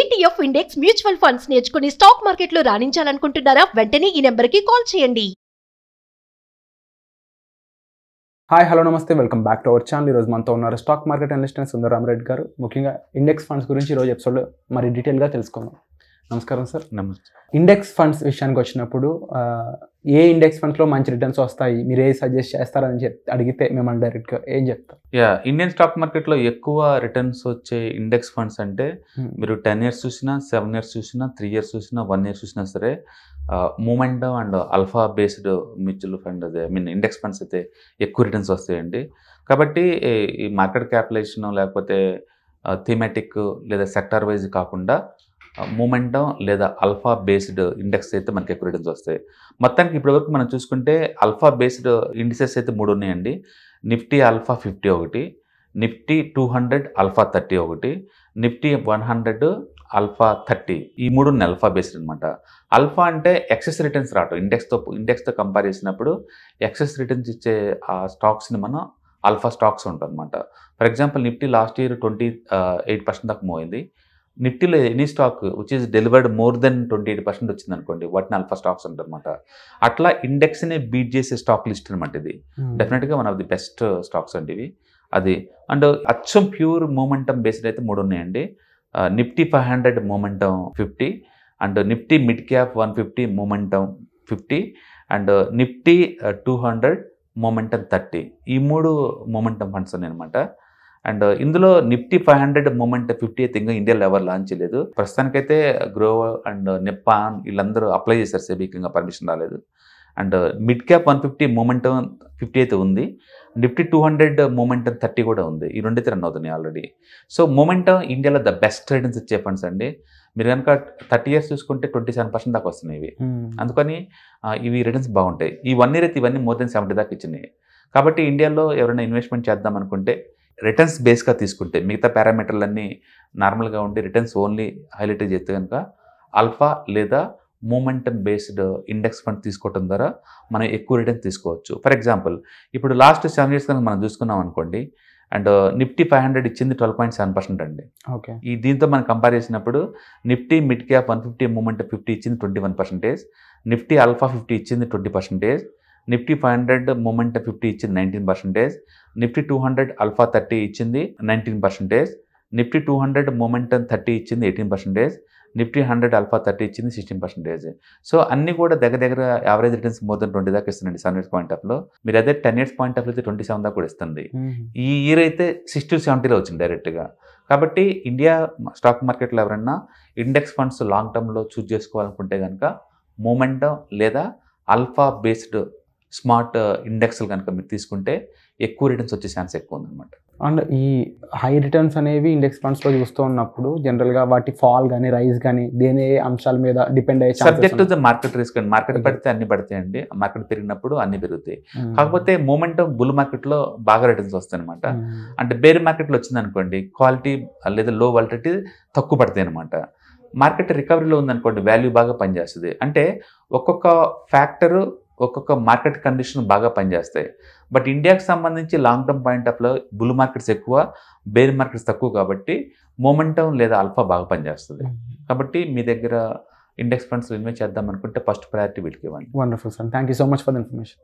ETF index mutual funds నేర్చుకుని stock మార్కెట్లో రాణించాలనుకుంటున్నారా వెంటనే ఈ నెంబర్ కి కాల్ చేయండి హాయ్ హలో నమస్తే welcome back to our channel ఈరోజు మనతో ఉన్నారు స్టాక్ మార్కెట్ అనలిస్ట్ సుందరరామరెడ్డి గారు ముఖ్యంగా ఇండెక్స్ ఫండ్స్ గురించి ఈరోజు ఎపిసోడ్ మరి డీటెయిల్గా తెలుసుకుందాం నమస్కారం సార్ నమస్తే ఇండెక్స్ ఫండ్స్ విషయానికి వచ్చినప్పుడు ఏ ఇండెక్స్ ఫండ్స్లో మంచి రిటర్న్స్ వస్తాయి మీరు ఏ సజెస్ట్ చేస్తారని చెప్పి అడిగితే మిమ్మల్ని డైరెక్ట్గా ఏం చెప్తాం యా ఇండియన్ స్టాక్ మార్కెట్లో ఎక్కువ రిటర్న్స్ వచ్చే ఇండెక్స్ ఫండ్స్ అంటే మీరు టెన్ ఇయర్స్ చూసినా సెవెన్ ఇయర్స్ చూసినా త్రీ ఇయర్స్ చూసినా వన్ ఇయర్ చూసినా సరే moment and alpha based mutual fund అదే ఐ మీన్ ఇండెక్స్ ఫండ్స్ అయితే ఎక్కువ రిటర్న్స్ వస్తాయండి కాబట్టి ఈ మార్కెట్ క్యాపిటలైజేషన్ లేకపోతే థీమాటిక్ లేదా సెక్టార్ వైజ్ కాకుండా మూమెంటం లేదా అల్ఫా బేస్డ్ ఇండెక్స్ అయితే మనకి ఎక్కువ రిటర్న్స్ వస్తాయి మొత్తానికి ఇప్పటివరకు మనం చూసుకుంటే అల్ఫా బేస్డ్ ఇండిసెస్ అయితే మూడు ఉన్నాయండి నిఫ్టీ అల్ఫా ఫిఫ్టీ ఒకటి Nifty two hundred alpha thirty ఒకటి Nifty one hundred alpha thirty ఈ మూడు ఉన్నాయి అల్ఫా బేస్డ్ అనమాట అల్ఫా అంటే ఎక్సెస్ రిటర్న్స్ రావటం ఇండెక్స్తో ఇండెక్స్తో కంపేర్ చేసినప్పుడు ఎక్సెస్ రిటర్న్స్ ఇచ్చే ఆ స్టాక్స్ని మనం అల్ఫా స్టాక్స్ అనమాట for example Nifty last year twenty eight percent దాకా మూవ్ అయింది నిఫ్టీలో any stock which is delivered more than twenty eight percent వచ్చింది అనుకోండి వాటిని అల్ఫా స్టాక్స్ అంటారనమాట అట్లా ఇండెక్స్ నే బీట్ చేసే స్టాక్ లిస్ట్ అనమాట ఇది డెఫినెట్గా one of the best stocks అండి ఇవి అది అండ్ uh, అచ్చం ప్యూర్ మూమెంటం బేస్డ్ అయితే మూడు ఉన్నాయండి Nifty five hundred momentum fifty and Nifty mid cap one fifty momentum fifty and Nifty two hundred momentum thirty ఈ మూడు మూమెంటం ఫండ్స్ అనమాట అండ్ ఇందులో Nifty five hundred moment fifty ఇంకా ఇండియాలో ఎవరు లాంచ్ చేయలేదు ప్రస్తుతానికైతే గ్రో అండ్ నిప్పాన్ వీళ్ళందరూ అప్లై చేశారు ఇంకా పర్మిషన్ రాలేదు and mid cap one fifty moment fifty అయితే ఉంది Nifty two hundred moment thirty కూడా ఉంది ఈ రెండైతే రన్ అవుతున్నాయి ఆల్రెడీ సో మూమెంటం ఇండియాలో ద బెస్ట్ ట్రేడింగ్స్ ఇచ్చే ఫండ్స్ అండి మీరు కనుక థర్టీ ఇయర్స్ చూసుకుంటే ట్వంటీ సెవెన్ పర్సెంట్ దాకా వస్తున్నాయి ఇవి అందుకని ఇవి రిటర్న్స్ బాగుంటాయి ఈ వన్ ఇయర్ అయితే ఇవన్నీ మోర్ దెన్ సెవెంటీ దాకా ఇచ్చినాయి కాబట్టి ఇండియాలో ఎవరైనా ఇన్వెస్ట్మెంట్ చేద్దాం అనుకుంటే రిటర్న్స్ బేస్గా తీసుకుంటే మిగతా పారామీటర్లన్నీ నార్మల్గా ఉండి రిటర్న్స్ ఓన్లీ హైలైట్ చేస్తే కనుక ఆల్ఫా లేదా మూమెంటమ్ బేస్డ్ ఇండెక్స్ ఫండ్ తీసుకోవటం ద్వారా మనం ఎక్కువ రిటర్న్ తీసుకోవచ్చు ఫర్ ఎగ్జాంపుల్ ఇప్పుడు లాస్ట్ సెవెన్ ఇయర్స్ కనుక మనం చూసుకున్నాం అనుకోండి అండ్ నిఫ్టీ ఫైవ్ హండ్రెడ్ ఇచ్చింది ట్వెల్వ్ పాయింట్ సెవెన్ పర్సెంట్ అండి ఓకే ఈ దీంతో మనం కంపేర్ చేసినప్పుడు Nifty mid cap one fifty moment fifty ఇచ్చింది twenty one percentage Nifty alpha fifty ఇచ్చింది twenty percentage Nifty five hundred moment fifty ఇచ్చింది nineteen percentage Nifty two hundred alpha thirty ఇచ్చింది nineteen percentage Nifty two hundred moment thirty ఇచ్చింది eighteen percentage Nifty hundred alpha thirty ఇచ్చింది sixteen percentage so అన్ని కూడా దగ్గర దగ్గర average returns more than twenty దాకా ఇస్తుందండి సెవెన్ ఇయర్స్ పాయింట్ ఆఫ్లో మీరు అదే టెన్ ఇయర్స్ పాయింట్ ఆఫ్ అయితే ట్వంటీ సెవెన్ దాకా కూడా ఇస్తుంది ఈ ఇయర్ అయితే సిక్స్టీ సెవెంటీలో వచ్చింది డైరెక్ట్గా కాబట్టి ఇండియా స్టాక్ మార్కెట్లో ఎవరన్నా ఇండెక్స్ ఫండ్స్ లాంగ్ టర్మ్లో చూజ్ చేసుకోవాలనుకుంటే కనుక మూమెంటం లేదా అల్ఫా బేస్డ్ స్మార్ట్ ఇండెక్స్లు కనుక మీరు తీసుకుంటే ఎక్కువ రిటర్న్స్ వచ్చే ఛాన్స్ ఎక్కువ ఉందన్నమాట అండ్ ఈ హై రిటర్న్స్ అనేవి ఇండెక్స్ ఫండ్స్లో చూస్తూ ఉన్నప్పుడు జనరల్గా వాటి ఫాల్ కానీ రైస్ కానీ దేని అంశాల మీద డిపెండ్ అయ్యే సబ్జెక్ట్ ద మార్కెట్ రిస్క్ అండి మార్కెట్ పడితే అన్ని పడతాయి అండి మార్కెట్ పెరిగినప్పుడు అన్ని పెరుగుతాయి hmm. కాకపోతే మూమెంట్ బుల్ మార్కెట్లో బాగా రిటర్న్స్ వస్తాయి అనమాట hmm. అంటే బేర్ మార్కెట్లో వచ్చింది అనుకోండి క్వాలిటీ లేదా లో వాలిటీ తక్కువ పడతాయి అనమాట మార్కెట్ రికవరీలో ఉందనుకోండి వాల్యూ బాగా పనిచేస్తుంది అంటే ఒక్కొక్క ఫ్యాక్టరు ఒక్కొక్క మార్కెట్ కండిషన్ బాగా పనిచేస్తాయి బట్ ఇండియాకి సంబంధించి లాంగ్ టర్మ్ పాయింట్ ఆఫ్లో బుల్ మార్కెట్స్ ఎక్కువ బేర్ మార్కెట్స్ తక్కువ కాబట్టి మొమెంటం లేదా అల్ఫా బాగా పనిచేస్తుంది కాబట్టి మీ దగ్గర ఇండెక్స్ ఫండ్స్ ఇన్వెస్ట్ చేద్దాం అనుకుంటే ఫస్ట్ ప్రయారిటీ వీటికి ఇవ్వండి wonderful sir thank you so much for information